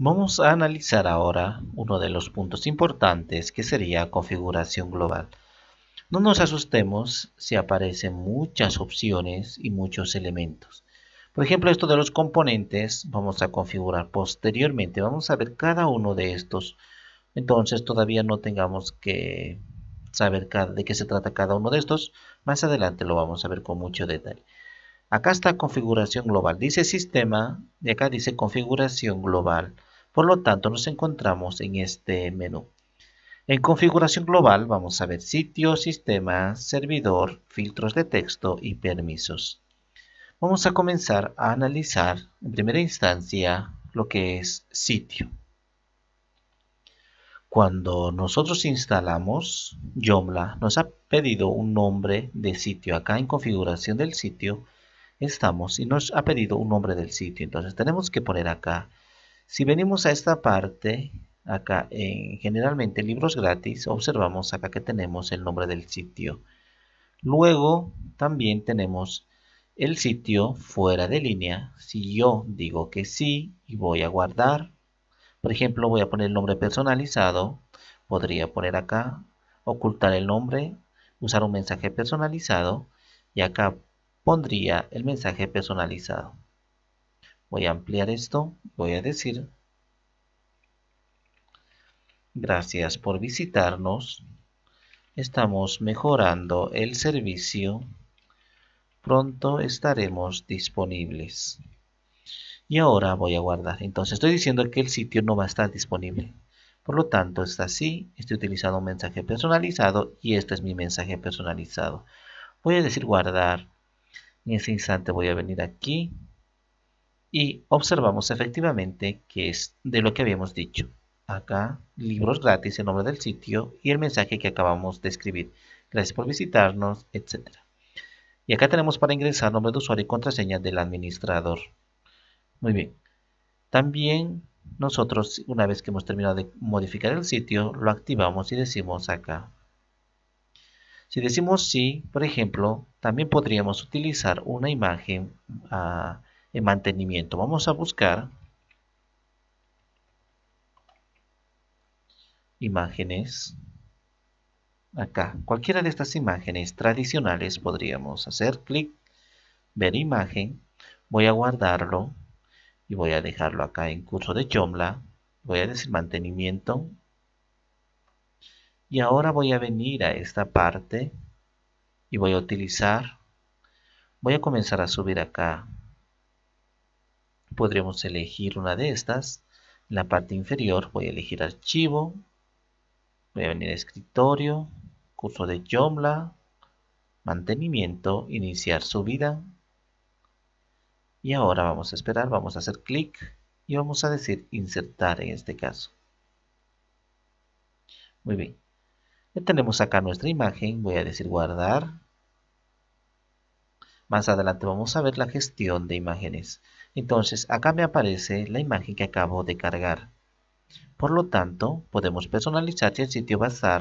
Vamos a analizar ahora uno de los puntos importantes que sería configuración global. No nos asustemos si aparecen muchas opciones y muchos elementos. Por ejemplo, esto de los componentes vamos a configurar posteriormente. Vamos a ver cada uno de estos. Entonces todavía no tengamos que saber de qué se trata cada uno de estos. Más adelante lo vamos a ver con mucho detalle. Acá está configuración global. Dice sistema y acá dice configuración global. Por lo tanto, nos encontramos en este menú. En configuración global vamos a ver sitio, sistema, servidor, filtros de texto y permisos. Vamos a comenzar a analizar en primera instancia lo que es sitio. Cuando nosotros instalamos Yomla, nos ha pedido un nombre de sitio. Acá en configuración del sitio estamos y nos ha pedido un nombre del sitio. Entonces tenemos que poner acá si venimos a esta parte, acá en generalmente libros gratis, observamos acá que tenemos el nombre del sitio. Luego también tenemos el sitio fuera de línea. Si yo digo que sí y voy a guardar, por ejemplo, voy a poner el nombre personalizado, podría poner acá, ocultar el nombre, usar un mensaje personalizado y acá pondría el mensaje personalizado. Voy a ampliar esto, voy a decir gracias por visitarnos. Estamos mejorando el servicio. Pronto estaremos disponibles. Y ahora voy a guardar. Entonces estoy diciendo que el sitio no va a estar disponible. Por lo tanto, está así. Estoy utilizando un mensaje personalizado y este es mi mensaje personalizado. Voy a decir guardar. En ese instante voy a venir aquí y observamos efectivamente que es de lo que habíamos dicho. Acá, libros gratis, el nombre del sitio y el mensaje que acabamos de escribir. Gracias por visitarnos, etc. Y acá tenemos para ingresar nombre de usuario y contraseña del administrador. Muy bien. También nosotros, una vez que hemos terminado de modificar el sitio, lo activamos y decimos acá. Si decimos sí, por ejemplo, también podríamos utilizar una imagen... Ah, en mantenimiento. Vamos a buscar imágenes acá. Cualquiera de estas imágenes tradicionales podríamos hacer clic, ver imagen, voy a guardarlo y voy a dejarlo acá en curso de Chomla. Voy a decir mantenimiento. Y ahora voy a venir a esta parte y voy a utilizar. Voy a comenzar a subir acá podremos elegir una de estas. En la parte inferior voy a elegir archivo, voy a venir a escritorio, curso de Joomla, mantenimiento, iniciar subida. Y ahora vamos a esperar, vamos a hacer clic y vamos a decir insertar en este caso. Muy bien. Ya tenemos acá nuestra imagen, voy a decir guardar. Más adelante vamos a ver la gestión de imágenes. Entonces acá me aparece la imagen que acabo de cargar. Por lo tanto, podemos personalizar si el sitio va a estar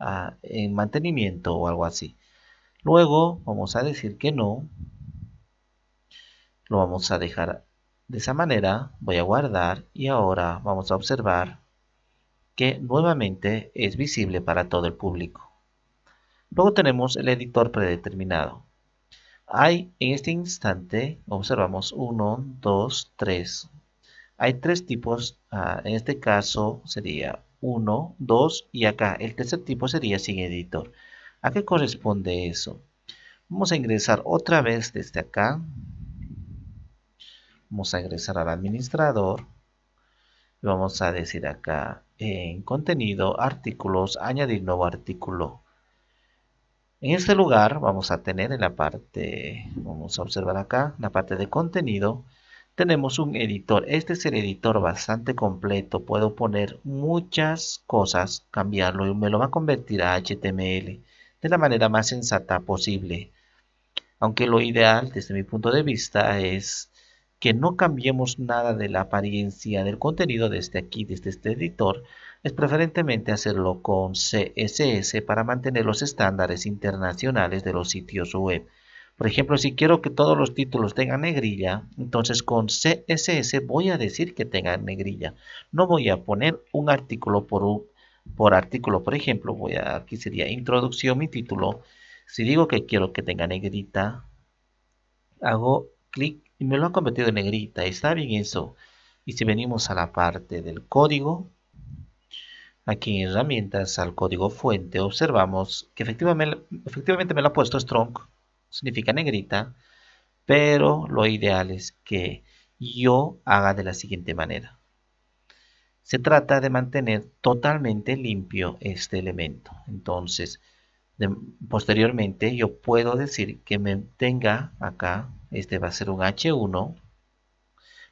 ah, en mantenimiento o algo así. Luego vamos a decir que no. Lo vamos a dejar de esa manera. Voy a guardar y ahora vamos a observar que nuevamente es visible para todo el público. Luego tenemos el editor predeterminado. Hay en este instante, observamos 1, 2, 3. Hay tres tipos, ah, en este caso sería 1, 2 y acá el tercer tipo sería sin editor. ¿A qué corresponde eso? Vamos a ingresar otra vez desde acá. Vamos a ingresar al administrador. Y vamos a decir acá en contenido, artículos, añadir nuevo artículo. En este lugar vamos a tener en la parte, vamos a observar acá, la parte de contenido, tenemos un editor. Este es el editor bastante completo. Puedo poner muchas cosas, cambiarlo y me lo va a convertir a HTML de la manera más sensata posible. Aunque lo ideal desde mi punto de vista es que no cambiemos nada de la apariencia del contenido desde este aquí, desde este, este editor, es preferentemente hacerlo con CSS para mantener los estándares internacionales de los sitios web. Por ejemplo, si quiero que todos los títulos tengan negrilla, entonces con CSS voy a decir que tengan negrilla. No voy a poner un artículo por, un, por artículo. Por ejemplo, voy a, aquí sería introducción mi título. Si digo que quiero que tenga negrita, hago clic me lo ha convertido en negrita. Está bien eso. Y si venimos a la parte del código, aquí en herramientas al código fuente, observamos que efectivamente, efectivamente me lo ha puesto strong, significa negrita, pero lo ideal es que yo haga de la siguiente manera. Se trata de mantener totalmente limpio este elemento. Entonces, posteriormente yo puedo decir que me tenga acá, este va a ser un H1.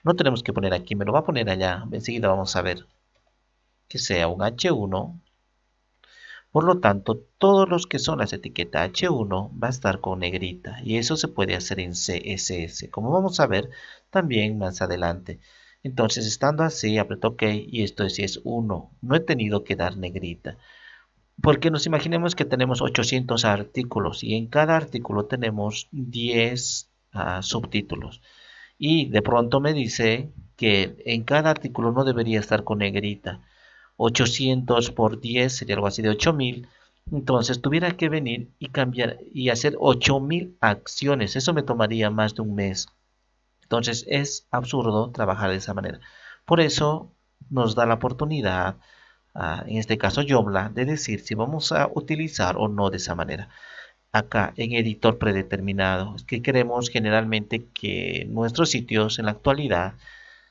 No tenemos que poner aquí, me lo va a poner allá. Enseguida vamos a ver que sea un H1. Por lo tanto, todos los que son las etiquetas H1 va a estar con negrita. Y eso se puede hacer en CSS, como vamos a ver también más adelante. Entonces, estando así, apretó OK y esto si es 1. No he tenido que dar negrita. Porque nos imaginemos que tenemos 800 artículos y en cada artículo tenemos 10 ah, subtítulos. Y de pronto me dice que en cada artículo no debería estar con negrita. 800 por 10 sería algo así de 8000. Entonces tuviera que venir y cambiar y hacer 8000 acciones. Eso me tomaría más de un mes. Entonces es absurdo trabajar de esa manera. Por eso nos da la oportunidad Ah, en este caso Jobla, de decir si vamos a utilizar o no de esa manera. Acá en editor predeterminado, que queremos generalmente que nuestros sitios en la actualidad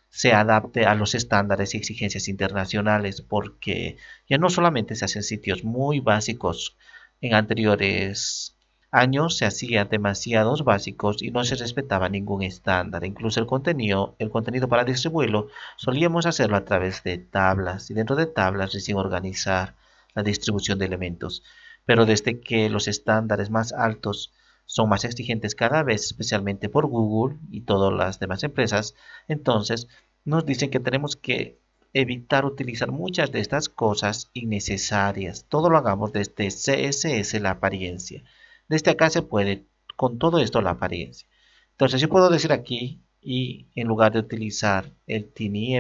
se adapte a los estándares y exigencias internacionales, porque ya no solamente se hacen sitios muy básicos en anteriores años se hacían demasiados básicos y no se respetaba ningún estándar. Incluso el contenido, el contenido para distribuirlo solíamos hacerlo a través de tablas y dentro de tablas recién organizar la distribución de elementos. Pero desde que los estándares más altos son más exigentes cada vez, especialmente por Google y todas las demás empresas, entonces nos dicen que tenemos que evitar utilizar muchas de estas cosas innecesarias. Todo lo hagamos desde CSS, la apariencia. Desde acá se puede, con todo esto, la apariencia. Entonces yo puedo decir aquí, y en lugar de utilizar el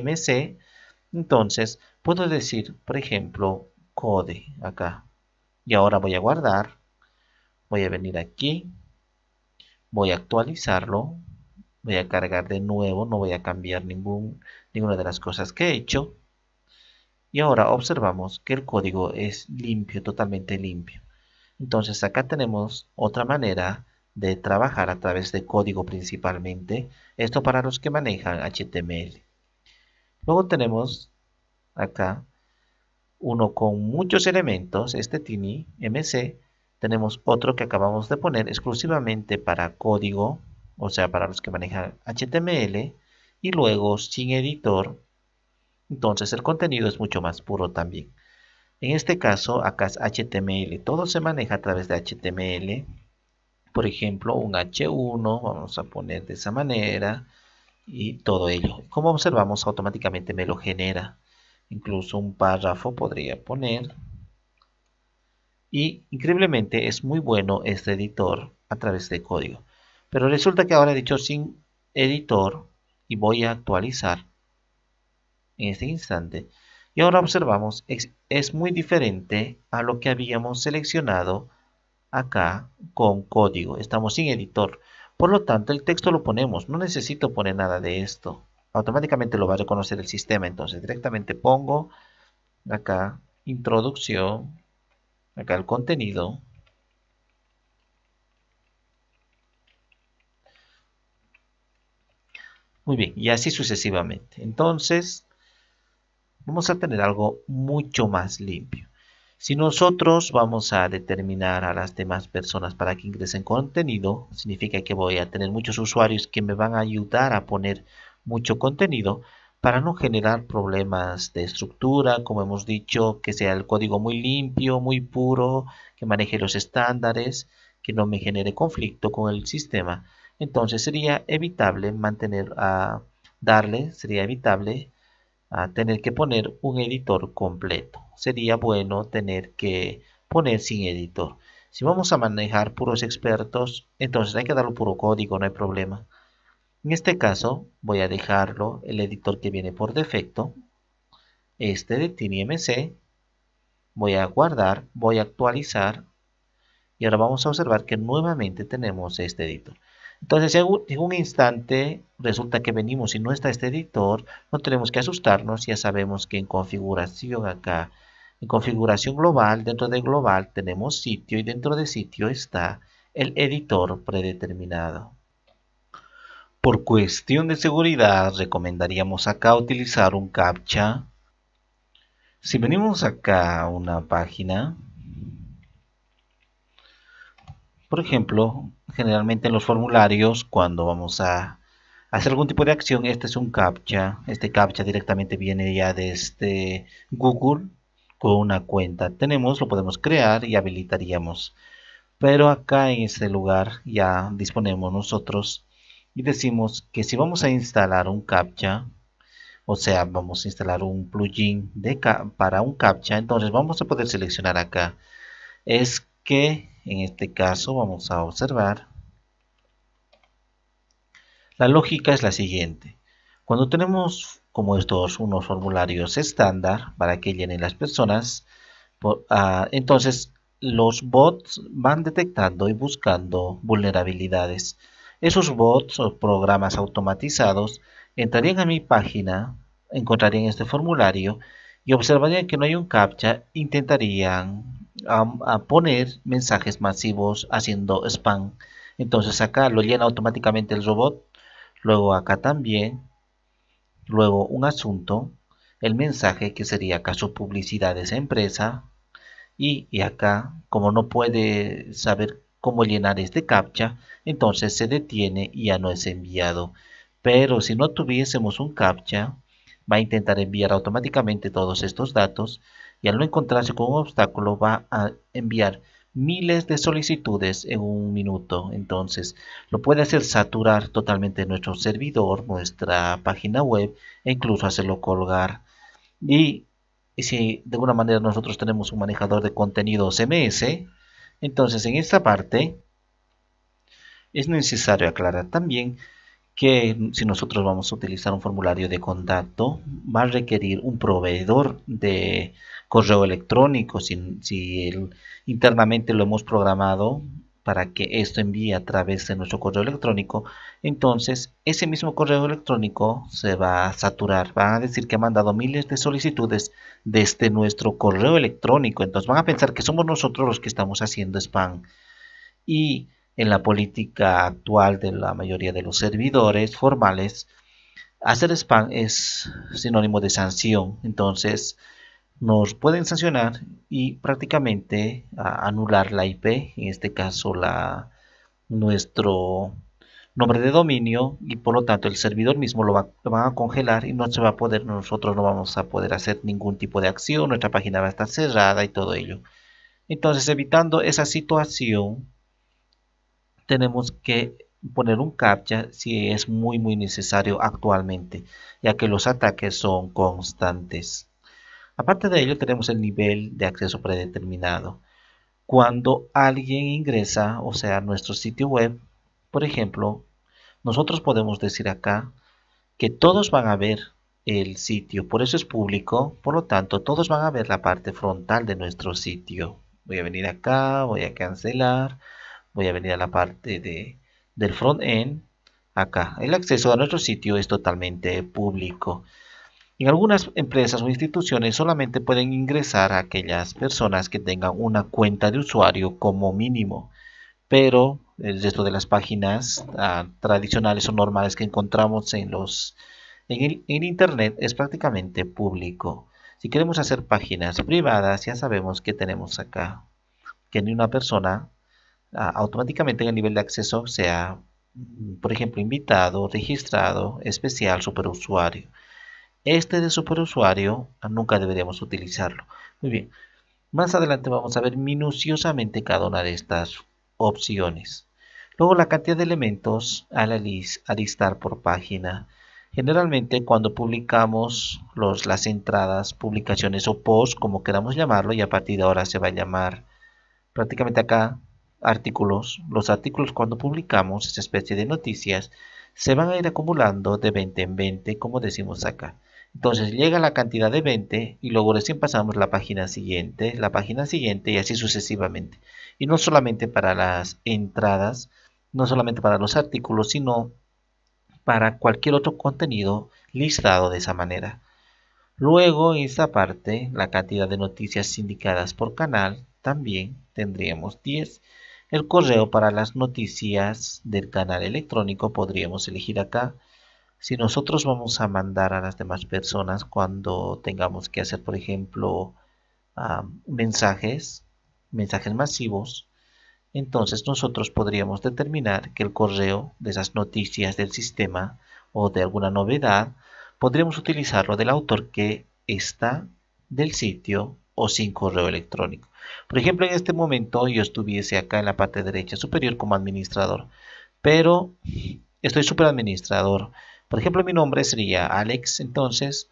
mc entonces puedo decir, por ejemplo, code acá. Y ahora voy a guardar, voy a venir aquí, voy a actualizarlo, voy a cargar de nuevo, no voy a cambiar ningún, ninguna de las cosas que he hecho. Y ahora observamos que el código es limpio, totalmente limpio. Entonces acá tenemos otra manera de trabajar a través de código principalmente. Esto para los que manejan HTML. Luego tenemos acá uno con muchos elementos, este Tiny MC. Tenemos otro que acabamos de poner exclusivamente para código, o sea, para los que manejan HTML. Y luego sin editor, entonces el contenido es mucho más puro también. En este caso, acá es HTML. Todo se maneja a través de HTML. Por ejemplo, un H1, vamos a poner de esa manera. Y todo ello. Como observamos, automáticamente me lo genera. Incluso un párrafo podría poner. Y increíblemente es muy bueno este editor a través de código. Pero resulta que ahora he dicho sin editor y voy a actualizar en este instante. Y ahora observamos, es, muy diferente a lo que habíamos seleccionado acá con código. Estamos sin editor. Por lo tanto, el texto lo ponemos. No necesito poner nada de esto. Automáticamente lo va a reconocer el sistema. Entonces, directamente pongo acá introducción, acá el contenido. Muy bien, y así sucesivamente. Entonces, vamos a tener algo mucho más limpio. Si nosotros vamos a determinar a las demás personas para que ingresen contenido, significa que voy a tener muchos usuarios que me van a ayudar a poner mucho contenido para no generar problemas de estructura, como hemos dicho, que sea el código muy limpio, muy puro, que maneje los estándares, que no me genere conflicto con el sistema. Entonces sería evitable mantener a darle, sería evitable a tener que poner un editor completo. Sería bueno tener que poner sin editor. Si vamos a manejar puros expertos, entonces hay que darle puro código, no hay problema. En este caso voy a dejarlo el editor que viene por defecto, este de TinyMC, voy a guardar, voy a actualizar y ahora vamos a observar que nuevamente tenemos este editor. Entonces, en un, instante resulta que venimos y no está este editor, no tenemos que asustarnos, ya sabemos que en configuración acá, en configuración global, dentro de global tenemos sitio y dentro de sitio está el editor predeterminado. Por cuestión de seguridad, recomendaríamos acá utilizar un CAPTCHA. Si venimos acá a una página, por ejemplo, generalmente en los formularios cuando vamos a hacer algún tipo de acción, este es un captcha. Este captcha directamente viene ya de este Google con una cuenta. Tenemos, lo podemos crear y habilitaríamos. Pero acá en este lugar ya disponemos nosotros y decimos que si vamos a instalar un captcha, o sea, vamos a instalar un plugin para un captcha, entonces vamos a poder seleccionar acá. Es que en este caso vamos a observar. La lógica es la siguiente. Cuando tenemos como estos unos formularios estándar para que llenen las personas, ah, entonces los bots van detectando y buscando vulnerabilidades. Esos bots o programas automatizados entrarían a mi página, encontrarían este formulario y observarían que no hay un captcha, intentarían a, poner mensajes masivos haciendo spam. Entonces acá lo llena automáticamente el robot, luego acá también, luego un asunto, el mensaje que sería caso publicidad de esa empresa y, y acá como no puede saber cómo llenar este captcha, entonces se detiene y ya no es enviado. Pero si no tuviésemos un captcha, va a intentar enviar automáticamente todos estos datos y al no encontrarse con un obstáculo va a enviar miles de solicitudes en un minuto. Entonces, lo puede hacer saturar totalmente nuestro servidor, nuestra página web e incluso hacerlo colgar. Y, si de alguna manera nosotros tenemos un manejador de contenido CMS, entonces en esta parte es necesario aclarar también que si nosotros vamos a utilizar un formulario de contacto, va a requerir un proveedor de correo electrónico, si, internamente lo hemos programado para que esto envíe a través de nuestro correo electrónico, entonces ese mismo correo electrónico se va a saturar. Van a decir que ha mandado miles de solicitudes desde nuestro correo electrónico. Entonces van a pensar que somos nosotros los que estamos haciendo spam. Y en la política actual de la mayoría de los servidores formales, hacer spam es sinónimo de sanción. Entonces, nos pueden sancionar y prácticamente anular la IP, en este caso la, nuestro nombre de dominio y por lo tanto el servidor mismo lo va, a congelar y no se va a poder, nosotros no vamos a poder hacer ningún tipo de acción, nuestra página va a estar cerrada y todo ello. Entonces evitando esa situación tenemos que poner un captcha si es muy muy necesario actualmente ya que los ataques son constantes. Aparte de ello, tenemos el nivel de acceso predeterminado. Cuando alguien ingresa, o sea, a nuestro sitio web, por ejemplo, nosotros podemos decir acá que todos van a ver el sitio, por eso es público, por lo tanto, todos van a ver la parte frontal de nuestro sitio. Voy a venir acá, voy a cancelar, voy a venir a la parte del front-end, acá. El acceso a nuestro sitio es totalmente público. En algunas empresas o instituciones solamente pueden ingresar a aquellas personas que tengan una cuenta de usuario como mínimo, pero el resto de las páginas ah, tradicionales o normales que encontramos en los en, internet es prácticamente público. Si queremos hacer páginas privadas, ya sabemos que tenemos acá que ni una persona ah, automáticamente en el nivel de acceso sea, por ejemplo, invitado, registrado, especial, superusuario. Este de superusuario ah, nunca deberíamos utilizarlo. Muy bien, más adelante vamos a ver minuciosamente cada una de estas opciones. Luego la cantidad de elementos a, la listar por página. Generalmente cuando publicamos las entradas, publicaciones o posts, como queramos llamarlo, y a partir de ahora se va a llamar prácticamente acá artículos. Los artículos cuando publicamos esa especie de noticias se van a ir acumulando de 20 en 20, como decimos acá. Entonces llega la cantidad de 20 y luego recién pasamos la página siguiente, la página siguiente y así sucesivamente. Y no solamente para las entradas, no solamente para los artículos, sino para cualquier otro contenido listado de esa manera. Luego, en esta parte, la cantidad de noticias indicadas por canal, también tendríamos 10. El correo para las noticias del canal electrónico podríamos elegir acá si nosotros vamos a mandar a las demás personas cuando tengamos que hacer, por ejemplo, mensajes, mensajes masivos, entonces nosotros podríamos determinar que el correo de esas noticias del sistema o de alguna novedad, podríamos utilizarlo del autor que está del sitio o sin correo electrónico. Por ejemplo, en este momento yo estuviese acá en la parte derecha superior como administrador, pero estoy súper administrador por ejemplo, mi nombre sería Alex, entonces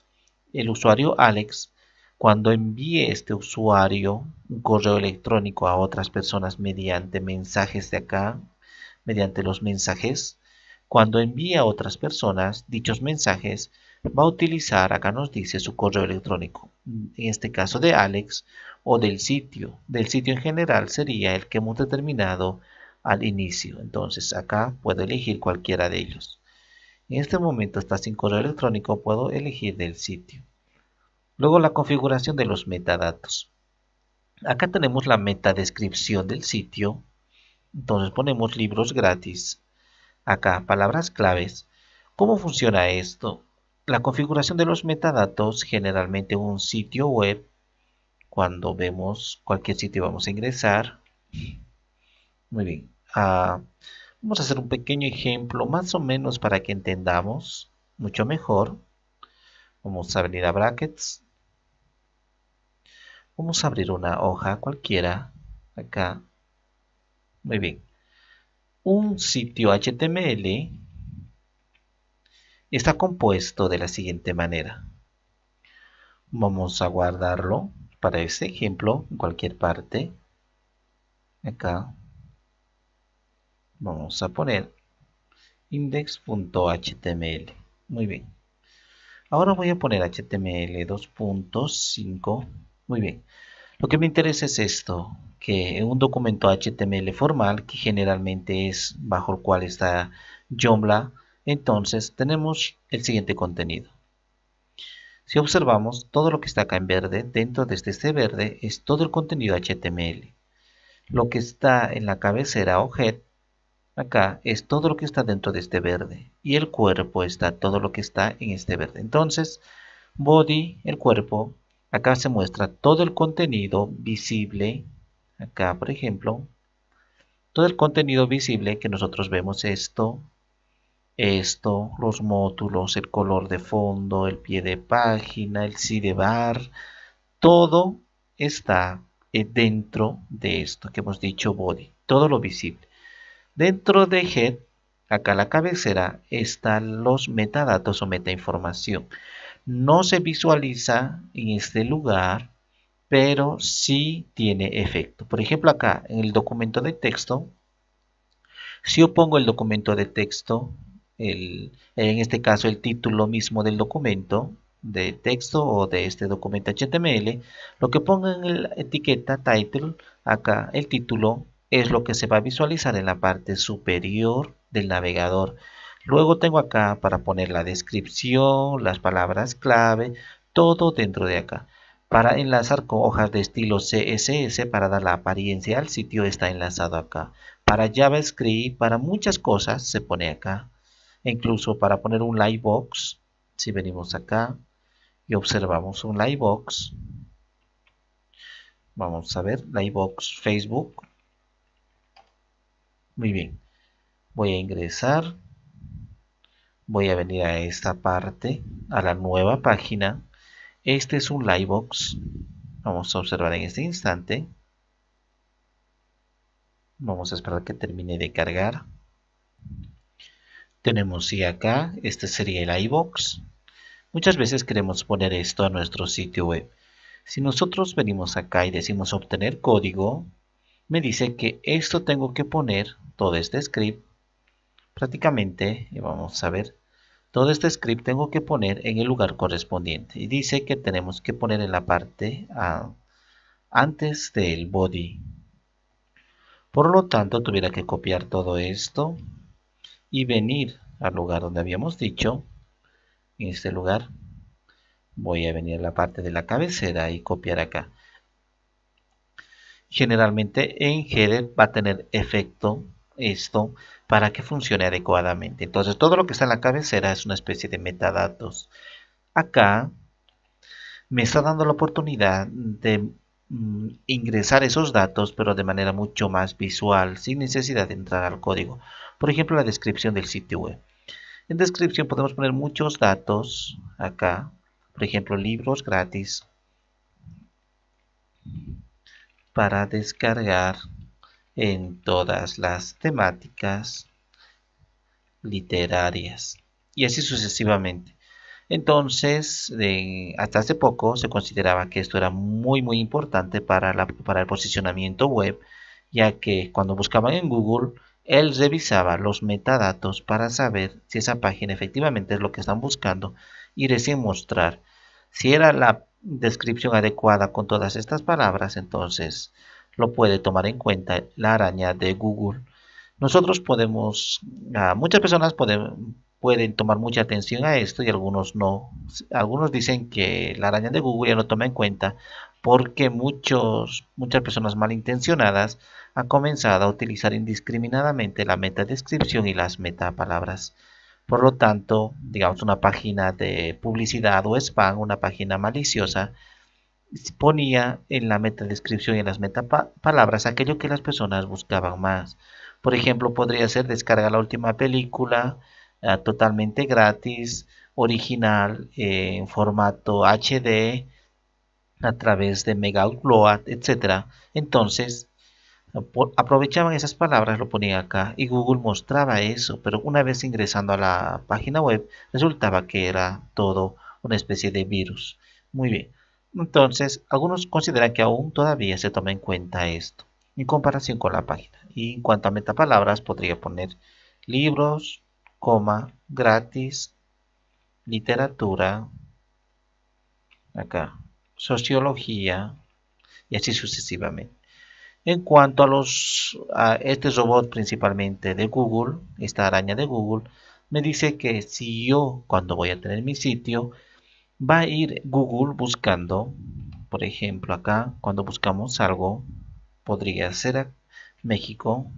el usuario Alex, cuando envíe este usuario un correo electrónico a otras personas mediante mensajes de acá, mediante los mensajes, cuando envía a otras personas dichos mensajes, va a utilizar, acá nos dice, su correo electrónico. En este caso de Alex o del sitio. Del sitio en general sería el que hemos determinado al inicio. Entonces acá puedo elegir cualquiera de ellos. En este momento hasta sin correo electrónico puedo elegir del sitio. Luego la configuración de los metadatos. Acá tenemos la metadescripción del sitio. Entonces ponemos libros gratis. Acá palabras claves. ¿Cómo funciona esto? La configuración de los metadatos generalmente un sitio web. Cuando vemos cualquier sitio vamos a ingresar. Muy bien. Ah, Vamos a hacer un pequeño ejemplo más o menos para que entendamos mucho mejor. Vamos a venir a brackets. Vamos a abrir una hoja cualquiera acá. Muy bien. Un sitio HTML está compuesto de la siguiente manera. Vamos a guardarlo para ese ejemplo en cualquier parte. Acá vamos a poner index.html. Muy bien. Ahora voy a poner html 2.5. Muy bien. Lo que me interesa es esto, que un documento HTML formal, que generalmente es bajo el cual está Joomla, entonces tenemos el siguiente contenido. Si observamos, todo lo que está acá en verde, dentro de este, verde, es todo el contenido HTML. Lo que está en la cabecera o Acá es todo lo que está dentro de este verde. Y el cuerpo está todo lo que está en este verde. Entonces, body, el cuerpo, acá se muestra todo el contenido visible. Acá, por ejemplo, todo el contenido visible que nosotros vemos esto, esto, los módulos, el color de fondo, el pie de página, el sidebar, todo está eh, dentro de esto que hemos dicho body, todo lo visible. Dentro de head, acá la cabecera, están los metadatos o metainformación. No se visualiza en este lugar, pero sí tiene efecto. Por ejemplo, acá en el documento de texto, si yo pongo el documento de texto, en este caso el título mismo del documento, de texto o de este documento HTML, lo que ponga en la etiqueta title, acá el título es lo que se va a visualizar en la parte superior del navegador. Luego tengo acá para poner la descripción, las palabras clave, todo dentro de acá. Para enlazar con hojas de estilo CSS para dar la apariencia al sitio está enlazado acá. Para JavaScript, para muchas cosas se pone acá. incluso para poner un livebox, si venimos acá y observamos un livebox, vamos a ver, lightbox Facebook, muy bien. Voy a ingresar. Voy a venir a esta parte, a la nueva página. Este es un Livebox. Vamos a observar en este instante. Vamos a esperar que termine de cargar. Tenemos y acá, este sería el iBox. Muchas veces queremos poner esto a nuestro sitio web. Si nosotros venimos acá y decimos obtener código, me dice que esto tengo que poner todo este script, prácticamente, vamos a ver, todo este script tengo que poner en el lugar correspondiente. Y dice que tenemos que poner en la parte ah, antes del body. Por lo tanto, tuviera que copiar todo esto y venir al lugar donde habíamos dicho, en este lugar. Voy a venir a la parte de la cabecera y copiar acá. Generalmente en header va a tener efecto esto para que funcione adecuadamente. Entonces todo lo que está en la cabecera es una especie de metadatos. Acá me está dando la oportunidad de mm, ingresar esos datos pero de manera mucho más visual sin necesidad de entrar al código. Por ejemplo la descripción del sitio web. En descripción podemos poner muchos datos acá, por ejemplo libros gratis para descargar en todas las temáticas literarias y así sucesivamente. Entonces, hasta hace poco se consideraba que esto era muy muy importante para, la, para el posicionamiento web, ya que cuando buscaban en Google, él revisaba los metadatos para saber si esa página efectivamente es lo que están buscando y recién mostrar si era la descripción adecuada con todas estas palabras, entonces lo puede tomar en cuenta la araña de Google. Nosotros podemos, ah, muchas personas pueden, pueden tomar mucha atención a esto y algunos no. Algunos dicen que la araña de Google ya lo toma en cuenta porque muchos, muchas personas malintencionadas han comenzado a utilizar indiscriminadamente la meta descripción y las metapalabras. Por lo tanto, digamos una página de publicidad o spam, una página maliciosa, ponía en la meta descripción y en las palabras aquello que las personas buscaban más. Por ejemplo, podría ser descarga la última película ah, totalmente gratis, original, eh, en formato HD, a través de Mega Upload, etc. Entonces, ah, aprovechaban esas palabras, lo ponía acá y Google mostraba eso, pero una vez ingresando a la página web resultaba que era todo una especie de virus. Muy bien, entonces, algunos consideran que aún todavía se toma en cuenta esto, en comparación con la página. Y en cuanto a metapalabras, podría poner libros, coma, gratis, literatura, acá, sociología, y así sucesivamente. En cuanto a los a este robot principalmente de Google, esta araña de Google, me dice que si yo cuando voy a tener mi sitio va a ir Google buscando, por ejemplo, acá cuando buscamos algo, podría ser México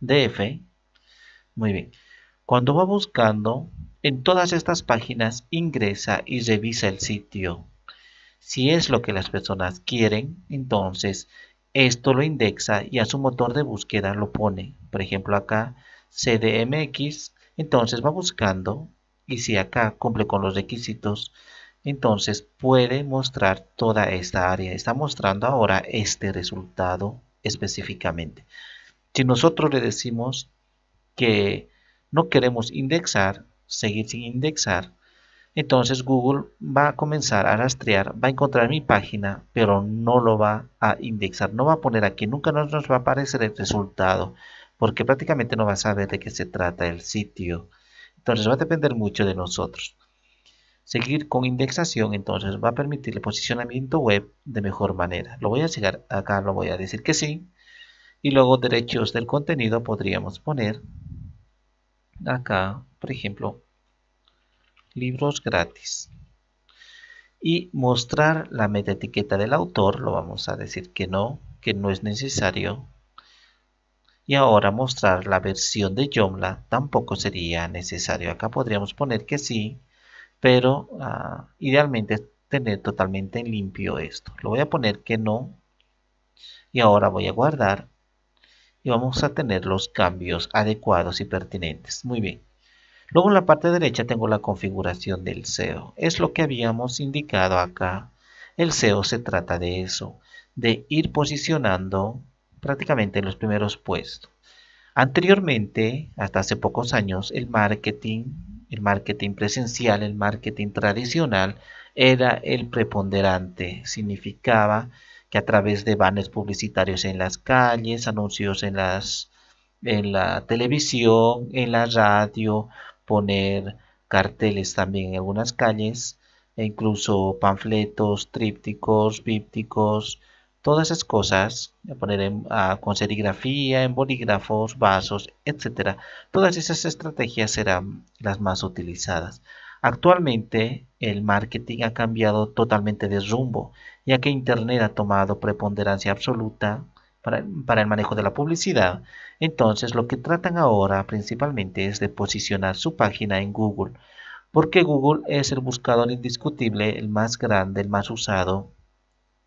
DF. Muy bien. Cuando va buscando, en todas estas páginas ingresa y revisa el sitio. Si es lo que las personas quieren, entonces esto lo indexa y a su motor de búsqueda lo pone. Por ejemplo, acá CDMX. Entonces va buscando y si acá cumple con los requisitos, entonces puede mostrar toda esta área. Está mostrando ahora este resultado específicamente. Si nosotros le decimos que no queremos indexar, seguir sin indexar, entonces Google va a comenzar a rastrear, va a encontrar mi página, pero no lo va a indexar, no va a poner aquí, nunca nos va a aparecer el resultado, porque prácticamente no va a saber de qué se trata el sitio. Entonces va a depender mucho de nosotros. Seguir con indexación entonces va a permitir el posicionamiento web de mejor manera. Lo voy a llegar acá, lo voy a decir que sí. Y luego derechos del contenido podríamos poner acá, por ejemplo, libros gratis. Y mostrar la meta etiqueta del autor, lo vamos a decir que no, que no es necesario y ahora mostrar la versión de Joomla tampoco sería necesario. Acá podríamos poner que sí, pero ah, idealmente tener totalmente limpio esto. Lo voy a poner que no y ahora voy a guardar y vamos a tener los cambios adecuados y pertinentes. Muy bien. Luego en la parte derecha tengo la configuración del SEO. Es lo que habíamos indicado acá. El SEO se trata de eso, de ir posicionando prácticamente en los primeros puestos. Anteriormente, hasta hace pocos años, el marketing, el marketing presencial, el marketing tradicional, era el preponderante. Significaba que a través de banners publicitarios en las calles, anuncios en las en la televisión, en la radio, poner carteles también en algunas calles, e incluso panfletos, trípticos, bípticos, Todas esas cosas, poner en, con serigrafía, en bolígrafos, vasos, etcétera Todas esas estrategias serán las más utilizadas. Actualmente el marketing ha cambiado totalmente de rumbo, ya que Internet ha tomado preponderancia absoluta para, para, el manejo de la publicidad. Entonces lo que tratan ahora principalmente es de posicionar su página en Google, porque Google es el buscador indiscutible, el más grande, el más usado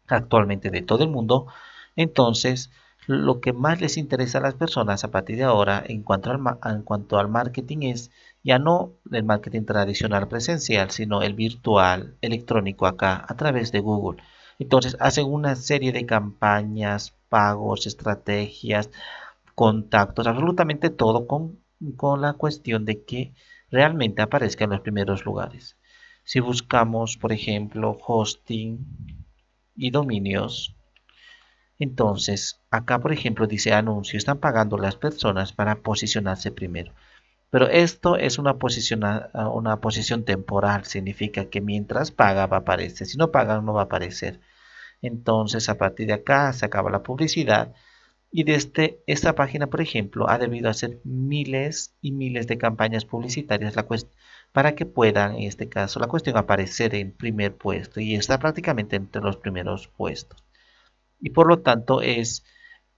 actualmente de todo el mundo, entonces lo que más les interesa a las personas a partir de ahora en cuanto al, en cuanto al marketing es ya no el marketing tradicional presencial, sino el virtual, electrónico acá, a través de Google. Entonces hacen una serie de campañas, pagos, estrategias, contactos, absolutamente todo con, con la cuestión de que realmente aparezca en los primeros lugares. Si buscamos, por ejemplo, hosting, y dominios. Entonces, acá por ejemplo dice anuncio, están pagando las personas para posicionarse primero. Pero esto es una posición, una posición temporal, significa que mientras paga va a aparecer, si no paga no va a aparecer. Entonces, a partir de acá se acaba la publicidad. Y desde este, esta página, por ejemplo, ha debido hacer miles y miles de campañas publicitarias. La, para que puedan, en este caso, la cuestión aparecer en primer puesto y está prácticamente entre los primeros puestos. Y por lo tanto es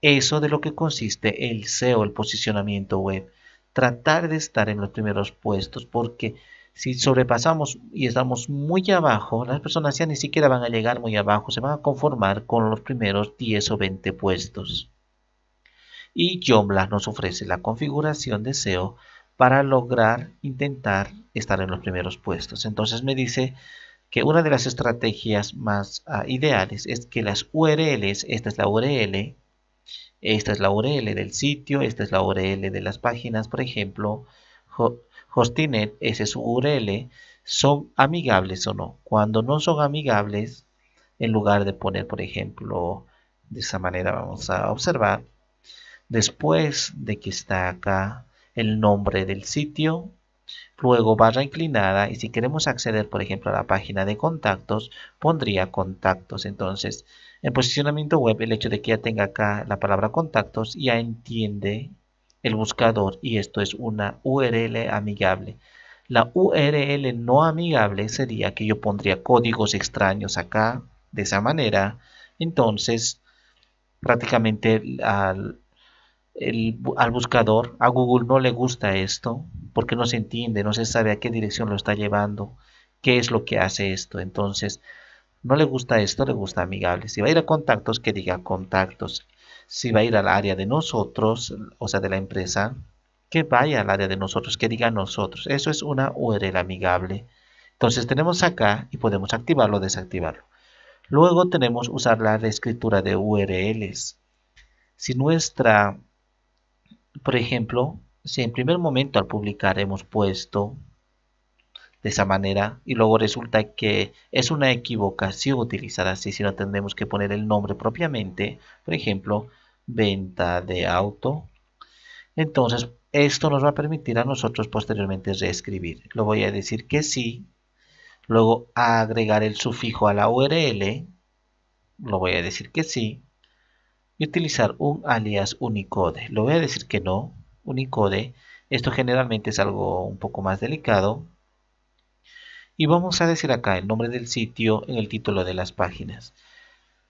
eso de lo que consiste el SEO, el posicionamiento web. Tratar de estar en los primeros puestos porque si sobrepasamos y estamos muy abajo, las personas ya ni siquiera van a llegar muy abajo, se van a conformar con los primeros 10 o 20 puestos. Y yomla nos ofrece la configuración de SEO para lograr intentar estar en los primeros puestos. Entonces me dice que una de las estrategias más ah, ideales es que las URLs, esta es la URL, esta es la URL del sitio, esta es la URL de las páginas, por ejemplo, Hostinet, ese es su URL, son amigables o no. Cuando no son amigables, en lugar de poner, por ejemplo, de esa manera vamos a observar, después de que está acá, el nombre del sitio, luego barra inclinada y si queremos acceder por ejemplo a la página de contactos pondría contactos entonces en posicionamiento web el hecho de que ya tenga acá la palabra contactos ya entiende el buscador y esto es una URL amigable la URL no amigable sería que yo pondría códigos extraños acá de esa manera entonces prácticamente al al buscador, a Google no le gusta esto porque no se entiende, no se sabe a qué dirección lo está llevando, qué es lo que hace esto. Entonces, no le gusta esto, le gusta amigable. Si va a ir a contactos, que diga contactos. Si va a ir al área de nosotros, o sea, de la empresa, que vaya al área de nosotros, que diga nosotros. Eso es una URL amigable. Entonces tenemos acá y podemos activarlo o desactivarlo. Luego tenemos usar la reescritura de URLs. Si nuestra por ejemplo, si en primer momento al publicar hemos puesto de esa manera y luego resulta que es una equivocación utilizar así, si no tendremos que poner el nombre propiamente, por ejemplo, venta de auto. Entonces, esto nos va a permitir a nosotros posteriormente reescribir. Lo voy a decir que sí, luego agregar el sufijo a la URL, lo voy a decir que sí, y utilizar un alias Unicode. Lo voy a decir que no, Unicode. Esto generalmente es algo un poco más delicado. Y vamos a decir acá el nombre del sitio en el título de las páginas.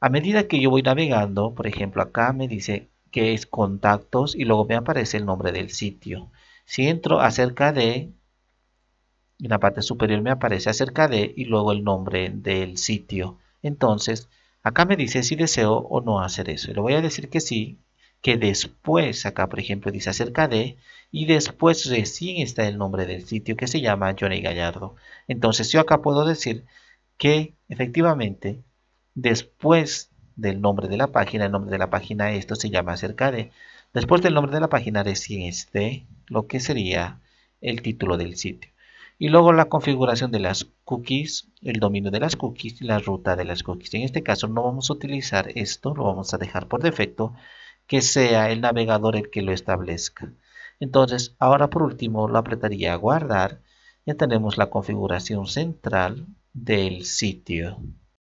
A medida que yo voy navegando, por ejemplo acá me dice que es contactos y luego me aparece el nombre del sitio. Si entro acerca de, en la parte superior me aparece acerca de y luego el nombre del sitio. Entonces, Acá me dice si deseo o no hacer eso. Y le voy a decir que sí, que después, acá por ejemplo dice acerca de, y después recién está el nombre del sitio que se llama Johnny Gallardo. Entonces yo acá puedo decir que efectivamente después del nombre de la página, el nombre de la página esto se llama acerca de, después del nombre de la página recién esté lo que sería el título del sitio. Y luego la configuración de las cookies, el dominio de las cookies y la ruta de las cookies. En este caso no vamos a utilizar esto, lo vamos a dejar por defecto, que sea el navegador el que lo establezca. Entonces, ahora por último lo apretaría a guardar. Ya tenemos la configuración central del sitio.